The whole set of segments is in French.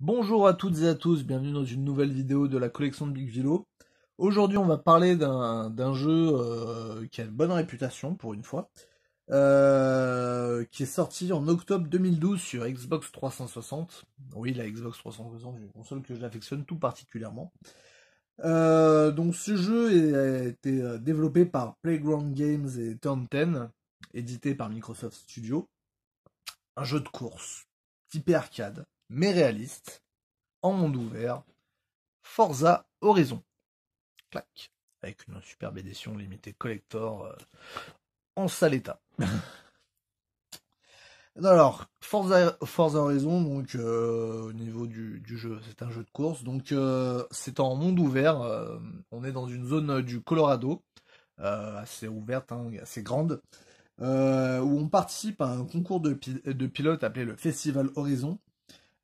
Bonjour à toutes et à tous, bienvenue dans une nouvelle vidéo de la collection de Big Vilo. Aujourd'hui on va parler d'un jeu euh, qui a une bonne réputation pour une fois, euh, qui est sorti en octobre 2012 sur Xbox 360. Oui la Xbox 360 est une console que j'affectionne tout particulièrement. Euh, donc ce jeu a été développé par Playground Games et Turn 10, édité par Microsoft Studio. Un jeu de course, typé arcade mais réaliste, en monde ouvert, Forza Horizon. Clac. Avec une superbe édition limitée collector euh, en sale état. Alors, Forza, Horizon, donc euh, au niveau du, jeu, c'est un jeu de course, donc euh, c'est en monde ouvert, on est dans une zone du Colorado, assez ouverte, hein, assez grande, où on participe à un concours de pilotes appelé le Festival Horizon,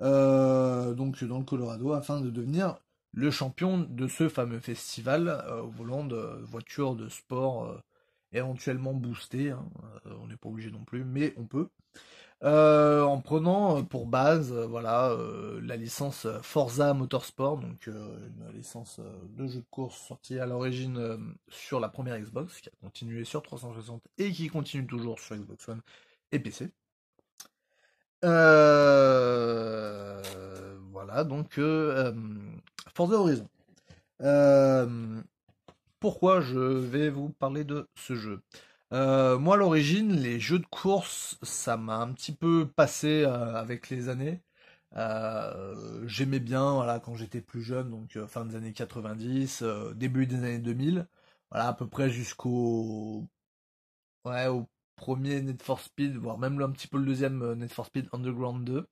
euh, donc dans le Colorado, afin de devenir le champion de ce fameux festival euh, au volant de voitures de sport euh, éventuellement boostées. Hein, on n'est pas obligé non plus, mais on peut. en prenant pour base voilà, la licence Forza Motorsport, donc une licence de jeu de course sortie à l'origine sur la première Xbox, qui a continué sur 360 et qui continue toujours sur Xbox One et PC. Euh, voilà, donc euh, euh, Forza Horizon. pourquoi je vais vous parler de ce jeu Moi, à l'origine, les jeux de course, ça m'a un petit peu passé avec les années. J'aimais bien, voilà, quand j'étais plus jeune, donc fin des années 90, début des années 2000, voilà, à peu près jusqu'au ouais, au premier Need for Speed, voire même un petit peu le deuxième euh, Need for Speed Underground 2.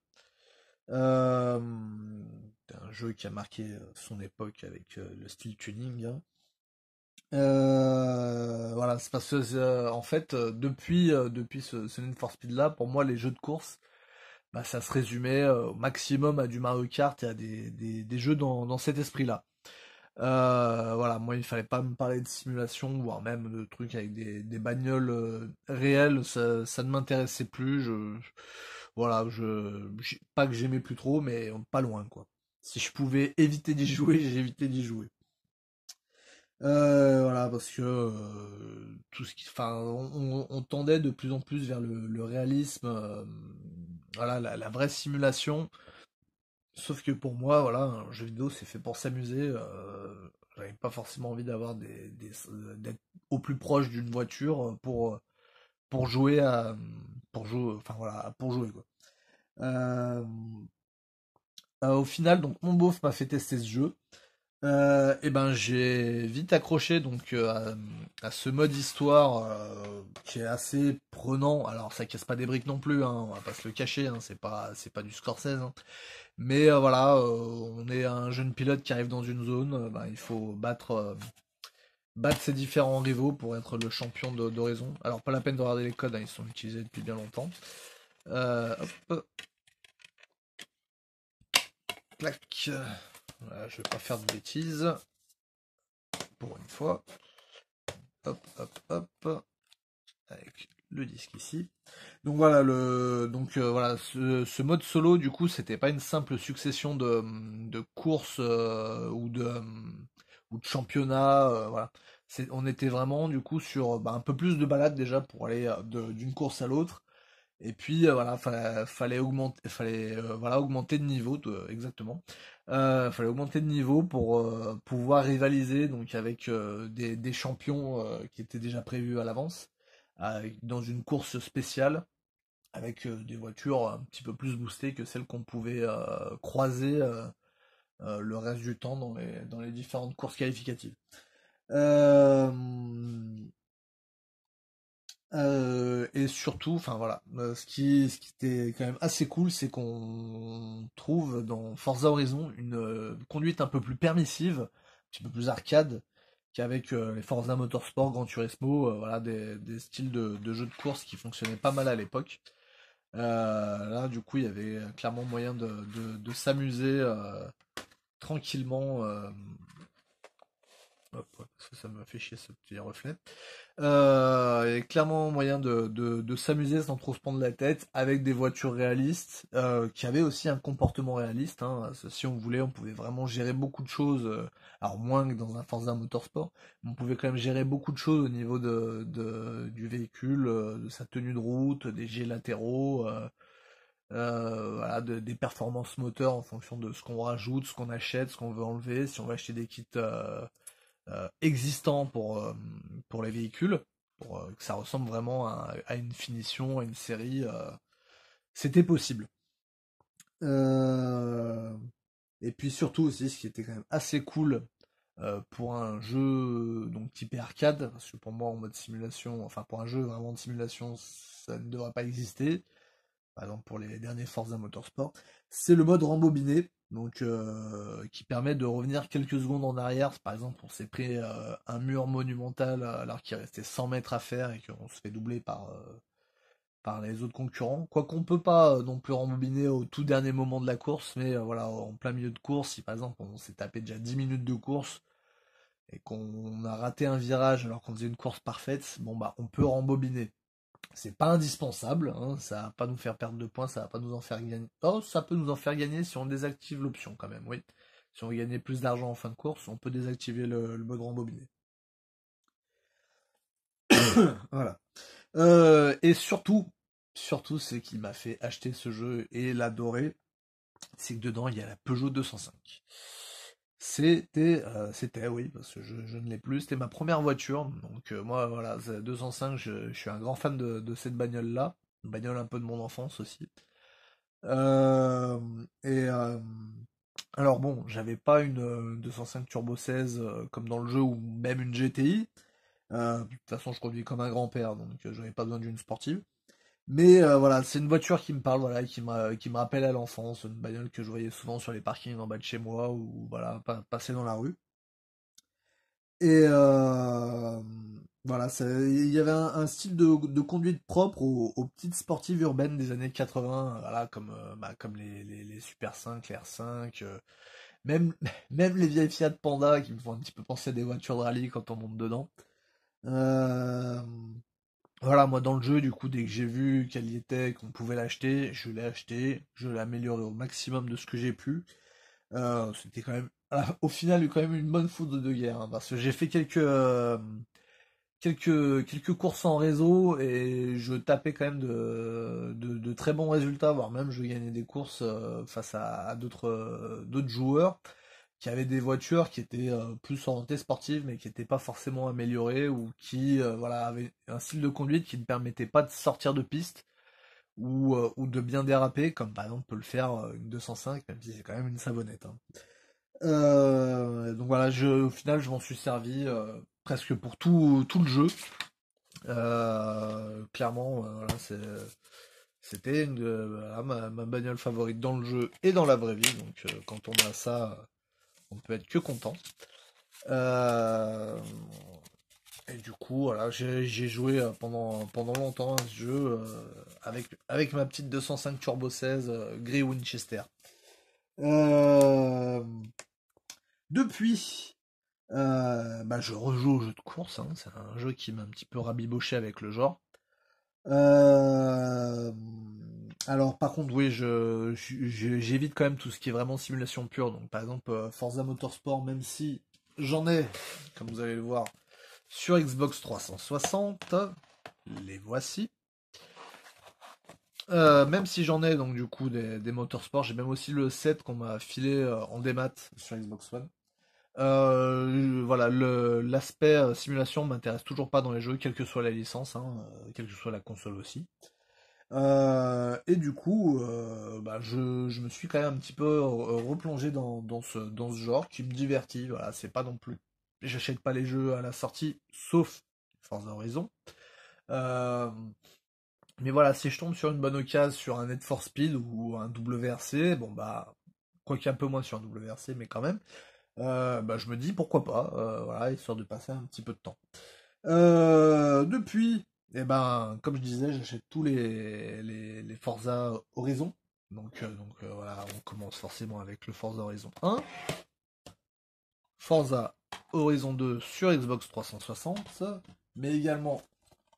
Euh, un jeu qui a marqué euh, son époque avec le style tuning. Hein. voilà, c'est parce que en fait, depuis, depuis ce, ce, Need for Speed là, pour moi, les jeux de course, bah, ça se résumait au maximum à du Mario Kart et à des, des, des jeux dans, dans cet esprit là. Euh, voilà, moi il fallait pas me parler de simulation, voire même de trucs avec des, des bagnoles euh, réelles, ça, ça ne m'intéressait plus. Je, voilà, je, pas que j'aimais plus trop, mais pas loin quoi. Si je pouvais éviter d'y jouer, j'évitais d'y jouer. Euh, voilà, parce que tout ce qui, enfin, on, tendait de plus en plus vers le, réalisme, voilà, la, vraie simulation. Sauf que pour moi, voilà, un jeu vidéo c'est fait pour s'amuser. Je euh, J'avais pas forcément envie d'avoir des, d'être au plus proche d'une voiture pour pour jouer à pour jouer, enfin voilà, pour jouer euh, euh, au final, donc mon beauf m'a fait tester ce jeu. et ben j'ai vite accroché donc à, ce mode histoire qui est assez alors ça casse pas des briques non plus, hein, on va pas se le cacher, hein, c'est pas c'est pas du Scorsese. 16 hein. Mais euh, voilà, euh, on est un jeune pilote qui arrive dans une zone, euh, ben, il faut battre battre ses différents rivaux pour être le champion d'horizon. Alors pas la peine de regarder les codes, ils sont utilisés depuis bien longtemps. hop. Clac. je vais pas faire de bêtises. Pour une fois. Hop, hop, hop le disque ici. Donc voilà, le, donc, euh, voilà ce, mode solo, du coup, c'était pas une simple succession de, de courses euh, ou, de, euh, ou de championnats. On était vraiment, du coup, sur bah, un peu plus de balades déjà pour aller d'une course à l'autre. Et puis voilà, fallait, augmenter, fallait voilà augmenter de niveau exactement. fallait augmenter de niveau pour pouvoir rivaliser donc avec des champions qui étaient déjà prévus à l'avance. Euh, dans une course spéciale avec euh, des voitures un petit peu plus boostées que celles qu'on pouvait euh, croiser le reste du temps dans les, dans les différentes courses qualificatives. et surtout, enfin voilà, ce qui, ce qui était quand même assez cool, c'est qu'on trouve dans Forza Horizon une conduite un peu plus permissive, un petit peu plus arcade, avec euh, les Forza Motorsport, Gran Turismo, euh, voilà, des, styles de, jeux de course qui fonctionnaient pas mal à l'époque. Euh, là, du coup, il y avait clairement moyen de, s'amuser tranquillement. Hop, que ça me fait chier ce petit reflet il y a clairement moyen de, de, s'amuser sans trop se prendre la tête avec des voitures réalistes euh, qui avaient aussi un comportement réaliste. Hein. Si on voulait, on pouvait vraiment gérer beaucoup de choses. Euh, alors moins que dans un Forza Motorsport, mais on pouvait quand même gérer beaucoup de choses au niveau de, de du véhicule, euh, de sa tenue de route, des jets latéraux. des performances moteurs en fonction de ce qu'on rajoute, ce qu'on achète, ce qu'on veut enlever, si on veut acheter des kits euh, existant pour, euh, pour les véhicules, pour euh, que ça ressemble vraiment à, une finition, à une série. C'était possible. Et puis surtout aussi, ce qui était quand même assez cool pour un jeu donc type arcade, parce que pour moi en mode simulation, enfin pour un jeu vraiment de simulation, ça ne devrait pas exister. Par exemple pour les derniers d'un Motorsport, c'est le mode rembobiné donc euh, qui permet de revenir quelques secondes en arrière. Par exemple, on s'est pris euh, un mur monumental euh, alors qu'il restait 100 mètres à faire et qu'on se fait doubler par par les autres concurrents. Quoi qu'on peut pas non plus rembobiner au tout dernier moment de la course, mais voilà, en plein milieu de course, si par exemple on s'est tapé déjà 10 minutes de course et qu'on a raté un virage alors qu'on faisait une course parfaite, bon bah on peut rembobiner c'est pas indispensable, hein. ça va pas nous faire perdre de points, ça va pas nous en faire gagner. Oh, ça peut nous en faire gagner si on désactive l'option quand même, oui. Si on gagner plus d'argent en fin de course, on peut désactiver le, le mode rembobiné. voilà. Euh, et surtout, surtout ce qui m'a fait acheter ce jeu et l'adorer, c'est que dedans il y a la Peugeot 205. C'était, euh, c'était oui, parce que je, ne l'ai plus. C'était ma première voiture. Donc euh, moi, voilà, 205, je, je, suis un grand fan de, cette bagnole-là. Une bagnole un peu de mon enfance aussi. Euh, et alors bon, j'avais pas une 205 Turbo 16 comme dans le jeu ou même une GTI. de toute façon, je conduis comme un grand-père, donc j'avais pas besoin d'une sportive. Mais euh, voilà, c'est une voiture qui me parle, voilà, qui me, qui me rappelle à l'enfance, une bagnole que je voyais souvent sur les parkings en bas de chez moi ou voilà, passer dans la rue. Et euh, voilà, il y avait un, style de, conduite propre aux, petites sportives urbaines des années 80, voilà, comme, euh, bah, comme les, les, Super 5, les R5, euh, même, même les vieilles Fiat Panda qui me font un petit peu penser à des voitures de rallye quand on monte dedans voilà, moi dans le jeu, du coup, dès que j'ai vu qu'elle y était, qu'on pouvait l'acheter, je l'ai acheté, je l'ai amélioré au maximum de ce que j'ai pu. Euh, c'était quand même, ah, au final, eu quand même une bonne foudre de guerre, hein, parce que j'ai fait quelques, euh, quelques, quelques courses en réseau et je tapais quand même de, de, très bons résultats, voire même je gagnais des courses euh, face à, à d'autres, d'autres joueurs qui avait des voitures qui étaient euh, plus orientées sportives, mais qui n'étaient pas forcément améliorées ou qui euh, voilà, avaient un style de conduite qui ne permettait pas de sortir de piste ou, euh, ou de bien déraper, comme par exemple peut le faire une 205, même si c'est quand même une savonnette. Hein. donc voilà, je, au final, je m'en suis servi presque pour tout, tout le jeu. clairement, c'est c'était ma, ma, bagnole favorite dans le jeu et dans la vraie vie. Donc quand on a ça on peut être que content. Euh, et du coup, voilà, j'ai joué euh, pendant, pendant longtemps ce jeu euh, avec, avec ma petite 205 Turbo 16 euh, Grey Winchester. depuis, bah, je rejoue au jeu de course. Hein. C'est un jeu qui m'a un petit peu rabiboché avec le genre. Alors par contre oui je j'évite quand même tout ce qui est vraiment simulation pure donc par exemple euh, Forza Motorsport même si j'en ai comme vous allez le voir sur Xbox 360 les voici euh, même si j'en ai donc du coup des, des motorsports, j'ai même aussi le set qu'on m'a filé euh, en démat sur Xbox One. voilà, l'aspect simulation m'intéresse toujours pas dans les jeux, quelle que soit la licence, hein, quelle que soit la console aussi. Euh, et du coup, euh, bah je, me suis quand même un petit peu euh, replongé dans, ce, genre qui me divertit. Voilà, c'est pas non plus. J'achète pas les jeux à la sortie, sauf Force raison. mais voilà, si je tombe sur une bonne occasion, sur un net for Speed ou un WRC, bon bah, quoique un peu moins sur un WRC, mais quand même, bah je me dis pourquoi pas, voilà, histoire de passer un petit peu de temps. depuis, et eh ben, comme je disais, j'achète tous les, les, Forza Horizon. Donc, euh, donc euh, voilà, on commence forcément avec le Forza Horizon 1. Forza Horizon 2 sur Xbox 360, mais également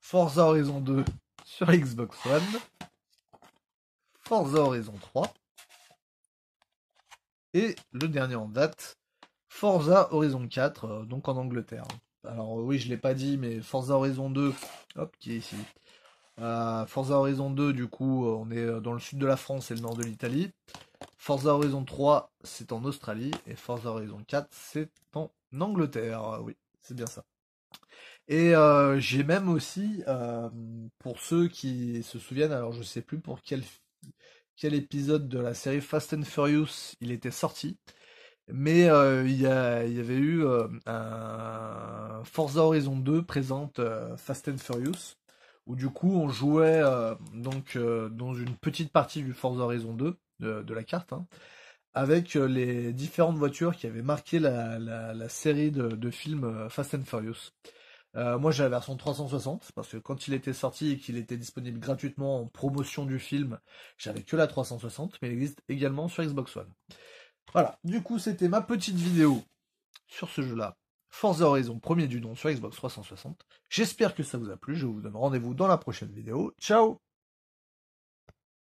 Forza Horizon 2 sur Xbox One, Forza Horizon 3, et le dernier en date, Forza Horizon 4, euh, donc en Angleterre alors euh, oui, je l'ai pas dit, mais Forza Horizon 2, hop, qui est ici. Euh, Forza Horizon 2, du coup, euh, on est dans le sud de la France et le nord de l'Italie. Forza Horizon 3, c'est en Australie. Et Forza Horizon 4, c'est en Angleterre. Ah oui, c'est bien ça. Et j'ai même aussi, pour ceux qui se souviennent, alors je sais plus pour quel, quel épisode de la série Fast and Furious il était sorti, mais euh, il y, y, avait eu euh, un Forza Horizon 2 présente euh, Fast and Furious, où du coup on jouait donc dans une petite partie du Forza Horizon 2 de, la carte, hein, avec les différentes voitures qui avaient marqué la, la, série de, films Fast and Furious. moi j'ai la version 360 parce que quand il était sorti et qu'il était disponible gratuitement en promotion du film, j'avais que la 360, mais il existe également sur Xbox One. Voilà, du coup c'était ma petite vidéo sur ce jeu-là. Forza Horizon, premier du nom sur Xbox 360. J'espère que ça vous a plu, je vous donne rendez-vous dans la prochaine vidéo. Ciao